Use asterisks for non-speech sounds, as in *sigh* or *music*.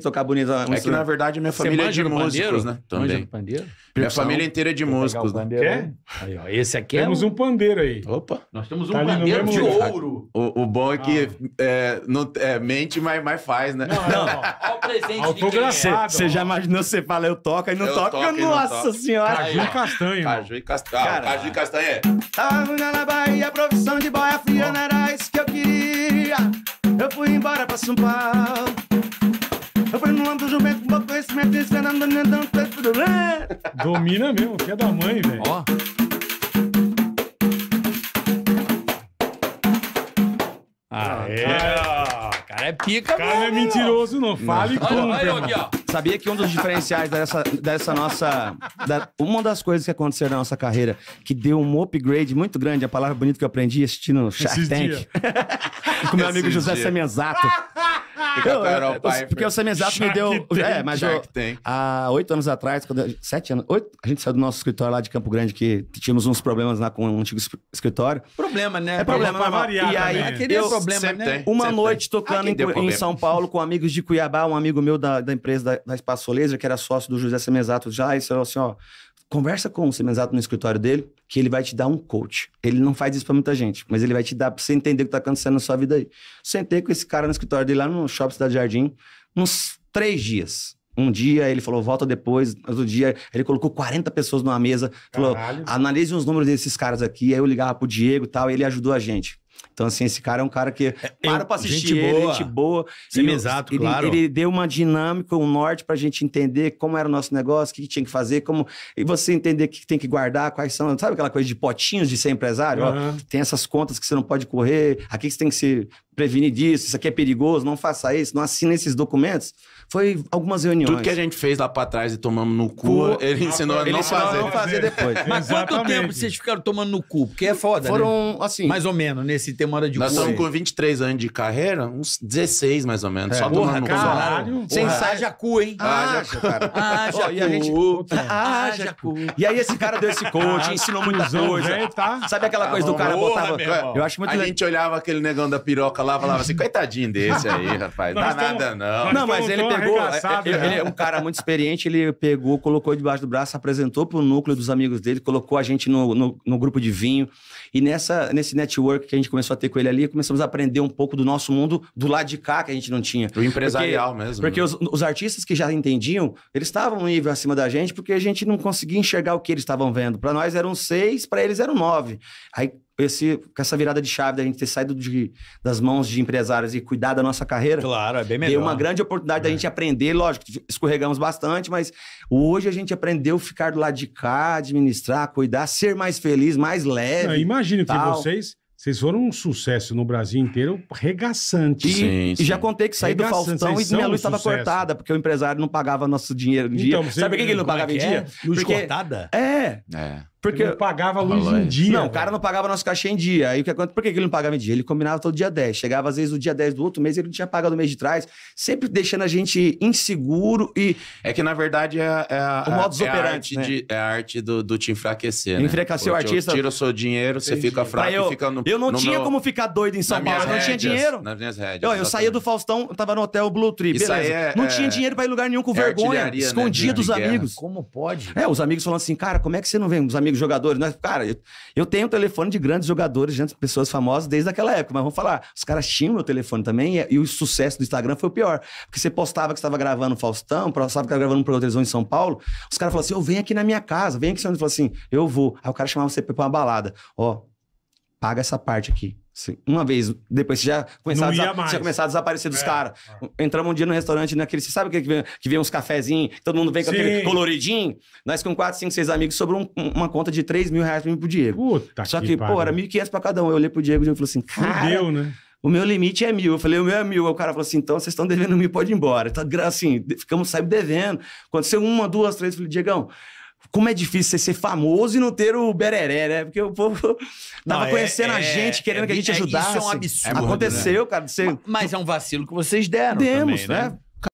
tocar bonito. Um é que, na verdade, minha família é de né? É músicos, né? Também. pandeiro? Minha família inteira é de músicos. Né? Quer? Aí, ó, esse aqui é. Temos um pandeiro aí. Opa. Nós temos um tá pandeiro de ouro. O, o, bom é que ah. é, não, é, mente, mas, mas faz, né? Não, é, não. Olha o presente é. você? Você já imaginou, você fala, eu toco, aí não eu Toco, nossa não toco. senhora. Caju e castanho. Caju e castanho. Ah, Caju e castanho é. Tava na Bahia, profissão de boia fria, não era isso que eu queria. Eu fui embora pra São Paulo. É Domina mesmo, que é da mãe, velho. Ó. Ah, é. cara é pica, cara. Cara é mentiroso, não. Fale não. Olha, olha aqui, ó. Sabia que um dos diferenciais dessa, dessa nossa. Da, uma das coisas que aconteceram na nossa carreira que deu um upgrade muito grande, a palavra bonita que eu aprendi assistindo Shark Tank. *laughs* com meu amigo Esse José dia. Semenzato. Eu, é é, porque o Sam Exato me deu. é, mas eu, há oito anos atrás, quando sete anos, oito, a gente saiu do nosso escritório lá de Campo Grande, que tínhamos uns problemas lá com o um antigo escritório. Problema, né? É problema, problema variar, E aí, aquele eu, problema, né? Uma noite tem. tocando em, em, São Paulo com amigos de Cuiabá, um amigo meu da, da empresa da, da Espaço Laser, que era sócio do José Semezato já, e falou assim: ó, Conversa com o Semenzato no escritório dele, que ele vai te dar um coach. Ele não faz isso para muita gente, mas ele vai te dar para você entender o que tá acontecendo na sua vida aí. Sentei com esse cara no escritório dele lá no Shopping Cidade Jardim, uns três dias. Um dia ele falou, volta depois. Outro dia ele colocou 40 pessoas numa mesa. Caralho. Falou, analise os números desses caras aqui. Aí eu ligava pro Diego e tal, e ele ajudou a gente. Então, assim, esse cara é um cara que é, para pra assistir, gente boa, ele, gente boa. exato claro. Ele deu uma dinâmica, um norte pra gente entender como era o nosso negócio, o que, tinha que fazer, como... E você entender o que tem que guardar, quais são... Sabe aquela coisa de potinhos de ser empresário? Uhum. Ó, tem essas contas que você não pode correr, aqui você tem que se prevenir disso, isso aqui é perigoso, não faça isso, não assina esses documentos. Foi algumas reuniões. Tudo que a gente fez lá pra trás e tomamos no cu, Pô, ele ensinou a não fazer. não fazer depois. Mas *laughs* quanto tempo vocês ficaram tomando no cu? Porque é foda, Foram, né? assim... Mais ou menos, nesse tem uma hora de Nós estamos com 23 anos de carreira, uns 16 mais ou menos. É. Só Porra, tomando caralho. Sem haja cu, hein? Haja ah, cu, cara. Haja ah, cu. E a gente... Ah, e aí esse cara deu esse coach, ensinou muita coisa. Tá? Sabe aquela tá coisa do cara botava... Eu acho muito A gente olhava aquele negão da piroca lá, falava assim, coitadinho desse aí, rapaz. Dá nada não. Não, mas ele pegou... É, né? Ele é um cara muito experiente, ele pegou, colocou debaixo do braço, apresentou pro núcleo dos amigos dele, colocou a gente no grupo de vinho. E nessa, nesse network que a gente começou a ter com ele ali, começamos a aprender um pouco do nosso mundo do lado de cá que a gente não tinha. O empresarial porque, mesmo. Porque né? os, os, artistas que já entendiam, eles estavam um nível acima da gente porque a gente não conseguia enxergar o que eles estavam vendo. Para nós eram seis, para eles eram nove. Aí esse, com essa virada de chave da gente ter saído de, das mãos de empresários e cuidar da nossa carreira. Claro, é bem melhor. Deu uma grande oportunidade é. da gente aprender, lógico, escorregamos bastante, mas hoje a gente aprendeu a ficar do lado de cá, administrar, cuidar, ser mais feliz, mais leve. Imagina que vocês vocês foram um sucesso no Brasil inteiro, regaçante. E, sim, sim. e já contei que saí do Regaçante, e minha luz estava cortada, porque o empresário não pagava nosso dinheiro em então, dia. Então, você- Sabe por que ele não é pagava em dia? É? Luz Porque- cortada? É, É. Porque ele não pagava luz em dia. Não, o cara não pagava nosso cachê em dia. Aí o que acontece? Por que ele não pagava em dia? Ele combinava todo dia 10. Chegava às vezes o dia 10 do outro mês, e ele não tinha pagado o mês de trás, sempre deixando a gente inseguro e É que na verdade é, é a, o modo é operandi, né? é a arte do, do te enfraquecer, né? Enfraquecer o artista. tira o seu dinheiro, Entendi. você fica fraco, eu, fica no Eu não no tinha meu... como ficar doido em São Paulo, eu não tinha dinheiro. Nas minhas rédeas. Eu, eu saía do Faustão, tava no hotel Blue Tree, beleza. É, não tinha é- dinheiro para ir lugar nenhum com é vergonha, né, escondia né, dos amigos. Como pode? É, os amigos falando assim: "Cara, como é que você não vem?" Os amigos amigos jogadores. Nós, né? cara, eu, eu tenho o telefone de grandes jogadores, de pessoas famosas desde aquela época, mas vamos falar, os caras tinham meu telefone também e, e, o sucesso do Instagram foi o pior. Porque você postava que estava gravando Faustão, postava que estava gravando um programa de televisão em São Paulo, os caras falavam assim: eu venho aqui na minha casa, vem aqui. Você falou assim: eu vou. Aí o cara chamava você pra uma balada. Ó, paga essa parte aqui. Uma vez, depois você já começava a, começar a desaparecer dos é. caras. É. Entramos um dia no restaurante, naquele, né, você sabe que, que, vem, que vem uns cafezinhos, todo mundo vem com Sim. aquele coloridinho? Nós com quatro, cinco, seis amigos, sobrou um, uma conta de 3 mil reais pra mim pro Diego. Puta Só que, que pô, era 1.500 pra cada um. Eu olhei pro Diego e falei assim, cara... Fudeu, né? O meu limite é mil. Eu falei, o meu é mil. Aí o cara falou assim: então vocês estão devendo mil, pode ir embora. Tá, assim, ficamos saindo devendo. Aconteceu uma, duas, três. Eu falei, Diegão, como é difícil você ser famoso e não ter o bereré, né? Porque o povo tava não, é, conhecendo é, a gente, querendo é, que a gente ajudasse. É, isso é um absurdo. Aconteceu, né? cara. Você... Mas, mas é um vacilo que vocês deram. Demos, também, né? né?